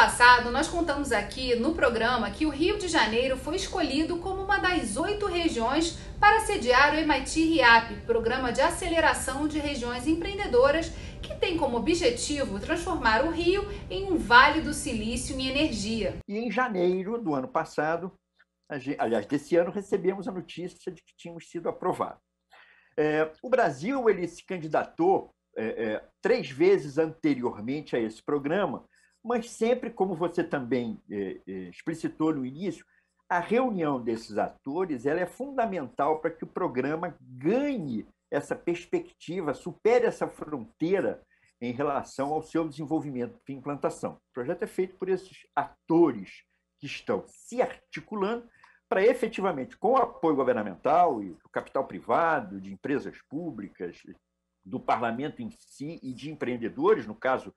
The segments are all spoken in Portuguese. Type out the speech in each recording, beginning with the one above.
passado, nós contamos aqui no programa que o Rio de Janeiro foi escolhido como uma das oito regiões para sediar o MIT RIAP, Programa de Aceleração de Regiões Empreendedoras, que tem como objetivo transformar o Rio em um vale do silício em energia. E em janeiro do ano passado, aliás, desse ano, recebemos a notícia de que tínhamos sido aprovados. É, o Brasil ele se candidatou é, é, três vezes anteriormente a esse programa, mas sempre, como você também eh, eh, explicitou no início, a reunião desses atores ela é fundamental para que o programa ganhe essa perspectiva, supere essa fronteira em relação ao seu desenvolvimento e implantação. O projeto é feito por esses atores que estão se articulando para efetivamente, com o apoio governamental e o capital privado, de empresas públicas, do parlamento em si e de empreendedores, no caso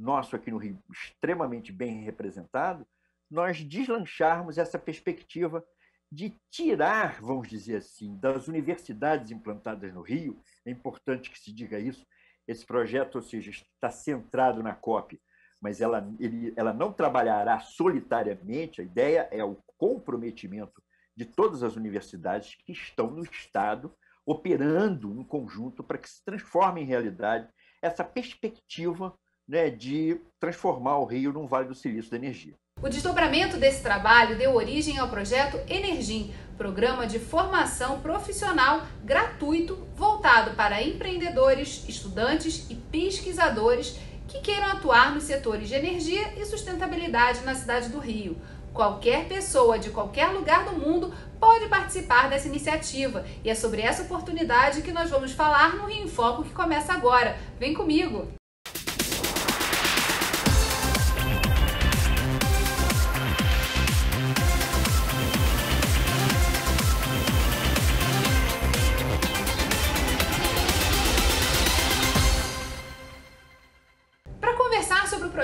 nosso aqui no Rio extremamente bem representado, nós deslancharmos essa perspectiva de tirar, vamos dizer assim, das universidades implantadas no Rio, é importante que se diga isso, esse projeto, ou seja, está centrado na COP, mas ela, ele, ela não trabalhará solitariamente, a ideia é o comprometimento de todas as universidades que estão no Estado operando em conjunto para que se transforme em realidade essa perspectiva né, de transformar o Rio num Vale do Silício da energia. O desdobramento desse trabalho deu origem ao projeto Energim, programa de formação profissional gratuito voltado para empreendedores, estudantes e pesquisadores que queiram atuar nos setores de energia e sustentabilidade na cidade do Rio. Qualquer pessoa de qualquer lugar do mundo pode participar dessa iniciativa e é sobre essa oportunidade que nós vamos falar no Rio em Foco que começa agora. Vem comigo!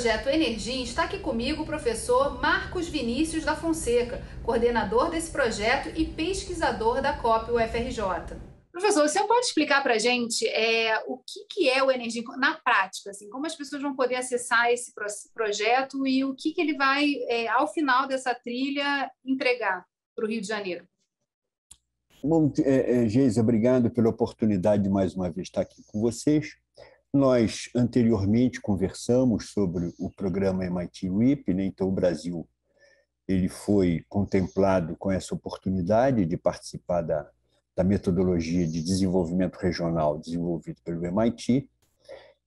projeto Energia está aqui comigo o professor Marcos Vinícius da Fonseca, coordenador desse projeto e pesquisador da COP UFRJ. Professor, você pode explicar para a gente é, o que, que é o Energia na prática? Assim, como as pessoas vão poder acessar esse projeto e o que, que ele vai, é, ao final dessa trilha, entregar para o Rio de Janeiro? Bom, é, é, Geisa, obrigado pela oportunidade de mais uma vez estar aqui com vocês. Nós anteriormente conversamos sobre o programa MIT wip né? então o Brasil ele foi contemplado com essa oportunidade de participar da, da metodologia de desenvolvimento regional desenvolvido pelo MIT.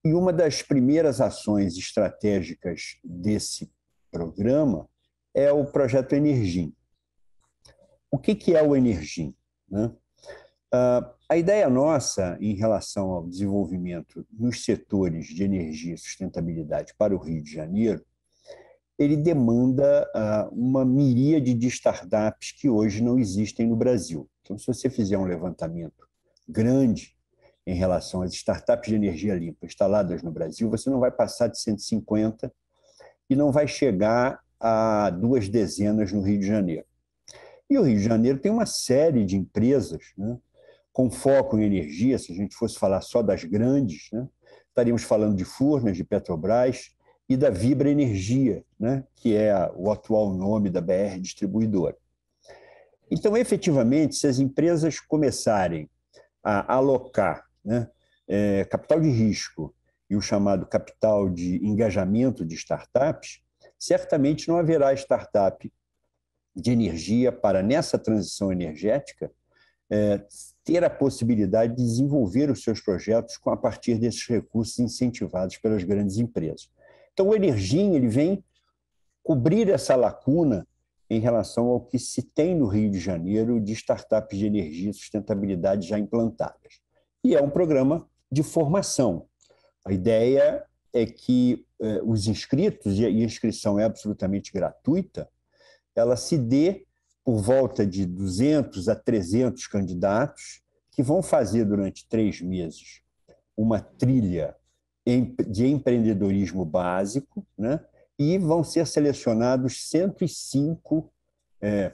E uma das primeiras ações estratégicas desse programa é o projeto Energim. O que, que é o Energim? Né? Ah, a ideia nossa em relação ao desenvolvimento nos setores de energia e sustentabilidade para o Rio de Janeiro, ele demanda uh, uma miríade de startups que hoje não existem no Brasil. Então, se você fizer um levantamento grande em relação às startups de energia limpa instaladas no Brasil, você não vai passar de 150 e não vai chegar a duas dezenas no Rio de Janeiro. E o Rio de Janeiro tem uma série de empresas né, com foco em energia, se a gente fosse falar só das grandes, né? estaríamos falando de Furnas, de Petrobras e da Vibra Energia, né? que é o atual nome da BR Distribuidora. Então, efetivamente, se as empresas começarem a alocar né? é, capital de risco e o chamado capital de engajamento de startups, certamente não haverá startup de energia para, nessa transição energética, é, ter a possibilidade de desenvolver os seus projetos a partir desses recursos incentivados pelas grandes empresas. Então, o Energim ele vem cobrir essa lacuna em relação ao que se tem no Rio de Janeiro de startups de energia e sustentabilidade já implantadas. E é um programa de formação. A ideia é que eh, os inscritos, e a inscrição é absolutamente gratuita, ela se dê por volta de 200 a 300 candidatos que vão fazer durante três meses uma trilha de empreendedorismo básico, né? e vão ser selecionados 105 é,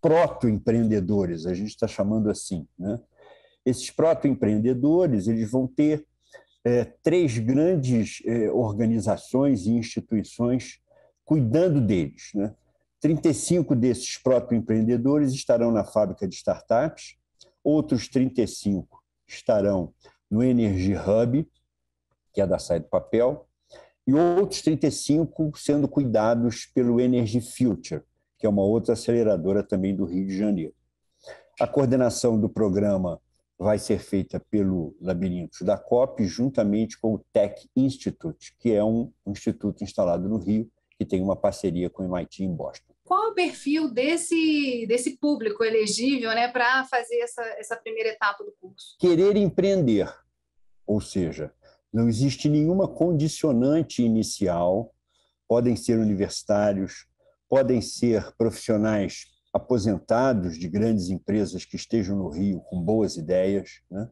proto-empreendedores, a gente está chamando assim. Né? Esses proto-empreendedores eles vão ter é, três grandes é, organizações e instituições cuidando deles. Né? 35 desses próprios empreendedores estarão na fábrica de startups, outros 35 estarão no Energy Hub, que é da Sai do Papel, e outros 35 sendo cuidados pelo Energy Future, que é uma outra aceleradora também do Rio de Janeiro. A coordenação do programa vai ser feita pelo Labirinto da COP, juntamente com o Tech Institute, que é um instituto instalado no Rio, que tem uma parceria com o MIT em Boston. Qual o perfil desse, desse público elegível né, para fazer essa, essa primeira etapa do curso? Querer empreender, ou seja, não existe nenhuma condicionante inicial, podem ser universitários, podem ser profissionais aposentados de grandes empresas que estejam no Rio com boas ideias, né?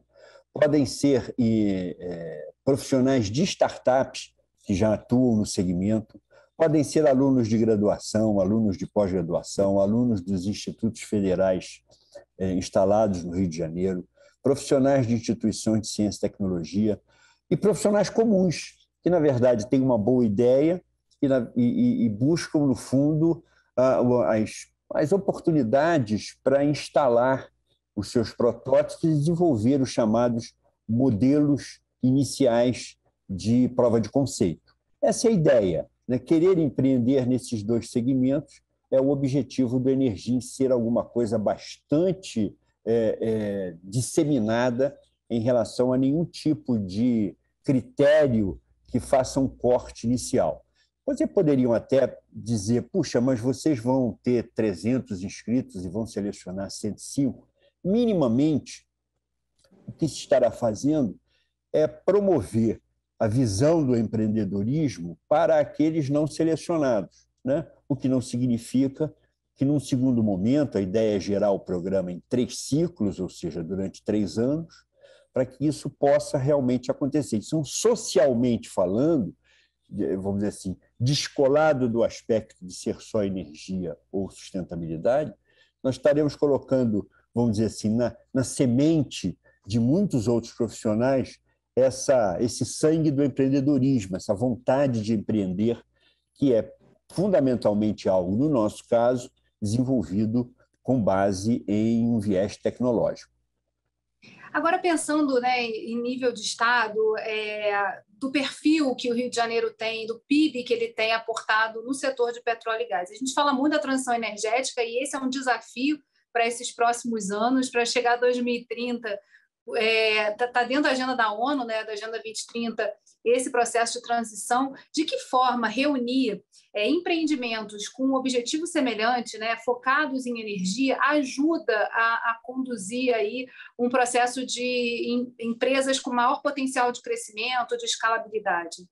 podem ser e, eh, é, eh, profissionais de startups que já atuam no segmento, podem ser alunos de graduação, alunos de pós-graduação, alunos dos institutos federais eh, instalados no Rio de Janeiro, profissionais de instituições de ciência e tecnologia e profissionais comuns, que, na verdade, têm uma boa ideia e, na, e, e buscam, no fundo, as, as oportunidades para instalar os seus protótipos e desenvolver os chamados modelos iniciais de prova de conceito. Essa é a ideia. Né? Querer empreender nesses dois segmentos é o objetivo do Energia em ser alguma coisa bastante é, é, disseminada em relação a nenhum tipo de critério que faça um corte inicial. Vocês poderiam até dizer, puxa, mas vocês vão ter 300 inscritos e vão selecionar 105. Minimamente, o que se estará fazendo é promover a visão do empreendedorismo para aqueles não selecionados, né? o que não significa que, num segundo momento, a ideia é gerar o programa em três ciclos, ou seja, durante três anos, para que isso possa realmente acontecer. Então, socialmente falando, vamos dizer assim, descolado do aspecto de ser só energia ou sustentabilidade, nós estaremos colocando, vamos dizer assim, na, na semente de muitos outros profissionais essa, esse sangue do empreendedorismo, essa vontade de empreender, que é fundamentalmente algo, no nosso caso, desenvolvido com base em um viés tecnológico. Agora, pensando né, em nível de Estado, é, do perfil que o Rio de Janeiro tem, do PIB que ele tem aportado no setor de petróleo e gás. A gente fala muito da transição energética e esse é um desafio para esses próximos anos, para chegar a 2030 está é, tá, tá dentro da agenda da ONU, né, da Agenda 2030, esse processo de transição, de que forma reunir é, empreendimentos com um objetivo semelhante, né, focados em energia, ajuda a, a conduzir aí um processo de em, empresas com maior potencial de crescimento, de escalabilidade?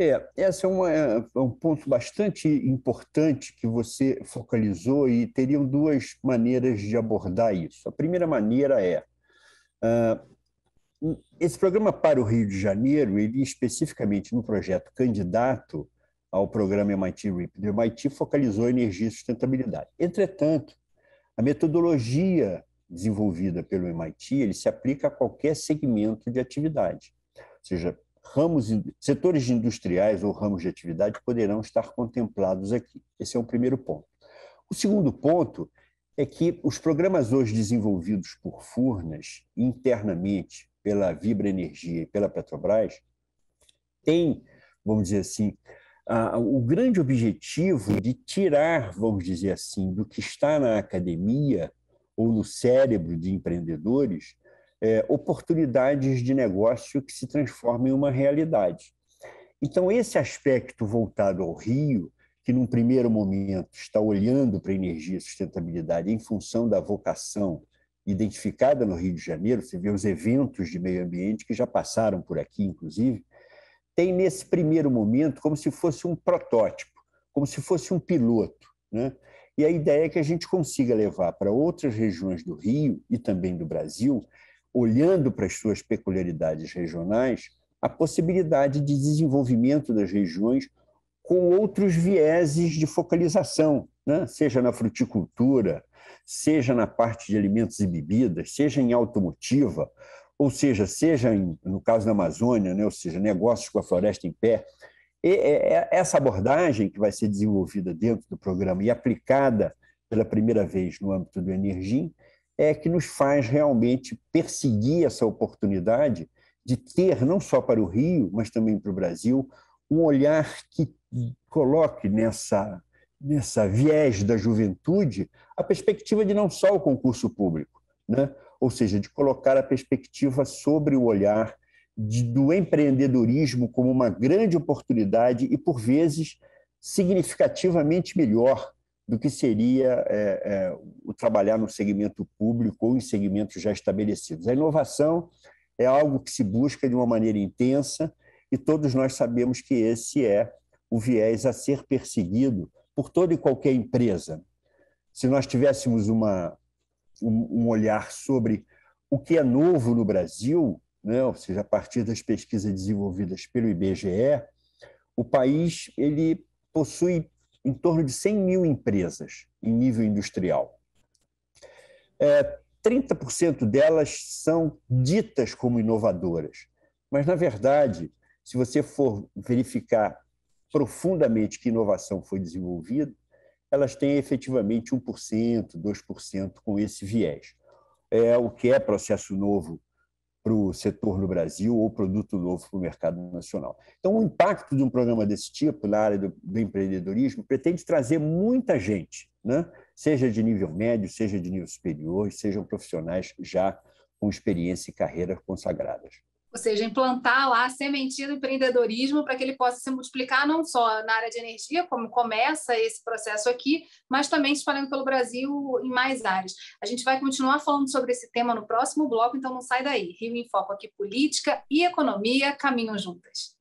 É, esse é, é, é, um ponto bastante importante que você focalizou e teriam duas maneiras de abordar isso. A primeira maneira é ah, esse programa para o Rio de Janeiro, ele especificamente no projeto candidato ao programa MIT RIP do né? MIT, focalizou energia e sustentabilidade. Entretanto, a metodologia desenvolvida pelo MIT, ele se aplica a qualquer segmento de atividade. Ou seja, ramos, setores industriais ou ramos de atividade poderão estar contemplados aqui. Esse é o primeiro ponto. O segundo ponto é que os programas hoje desenvolvidos por Furnas, internamente pela Vibra Energia e pela Petrobras, têm, vamos dizer assim, o grande objetivo de tirar, vamos dizer assim, do que está na academia ou no cérebro de empreendedores, é, oportunidades de negócio que se transformem em uma realidade. Então, esse aspecto voltado ao Rio que, num primeiro momento, está olhando para a energia e sustentabilidade em função da vocação identificada no Rio de Janeiro, você vê os eventos de meio ambiente que já passaram por aqui, inclusive, tem nesse primeiro momento como se fosse um protótipo, como se fosse um piloto. Né? E a ideia é que a gente consiga levar para outras regiões do Rio e também do Brasil, olhando para as suas peculiaridades regionais, a possibilidade de desenvolvimento das regiões com outros vieses de focalização, né? seja na fruticultura, seja na parte de alimentos e bebidas, seja em automotiva, ou seja, seja em, no caso da Amazônia, né? ou seja, negócios com a floresta em pé. E, é, essa abordagem que vai ser desenvolvida dentro do programa e aplicada pela primeira vez no âmbito do Energim é que nos faz realmente perseguir essa oportunidade de ter, não só para o Rio, mas também para o Brasil, um olhar que coloque nessa, nessa viés da juventude a perspectiva de não só o concurso público, né? ou seja, de colocar a perspectiva sobre o olhar de, do empreendedorismo como uma grande oportunidade e, por vezes, significativamente melhor do que seria é, é, o trabalhar no segmento público ou em segmentos já estabelecidos. A inovação é algo que se busca de uma maneira intensa e todos nós sabemos que esse é o viés a ser perseguido por toda e qualquer empresa. Se nós tivéssemos uma, um, um olhar sobre o que é novo no Brasil, né, ou seja, a partir das pesquisas desenvolvidas pelo IBGE, o país ele possui em torno de 100 mil empresas em nível industrial. É, 30% delas são ditas como inovadoras, mas, na verdade, se você for verificar profundamente que inovação foi desenvolvida, elas têm efetivamente 1%, 2% com esse viés. É o que é processo novo para o setor no Brasil ou produto novo para o mercado nacional. Então, o impacto de um programa desse tipo na área do, do empreendedorismo pretende trazer muita gente, né? seja de nível médio, seja de nível superior, sejam profissionais já com experiência e carreiras consagradas ou seja, implantar lá a sementinha do empreendedorismo para que ele possa se multiplicar não só na área de energia, como começa esse processo aqui, mas também espalhando pelo Brasil em mais áreas. A gente vai continuar falando sobre esse tema no próximo bloco, então não sai daí. Rio em Foco aqui, política e economia caminham juntas.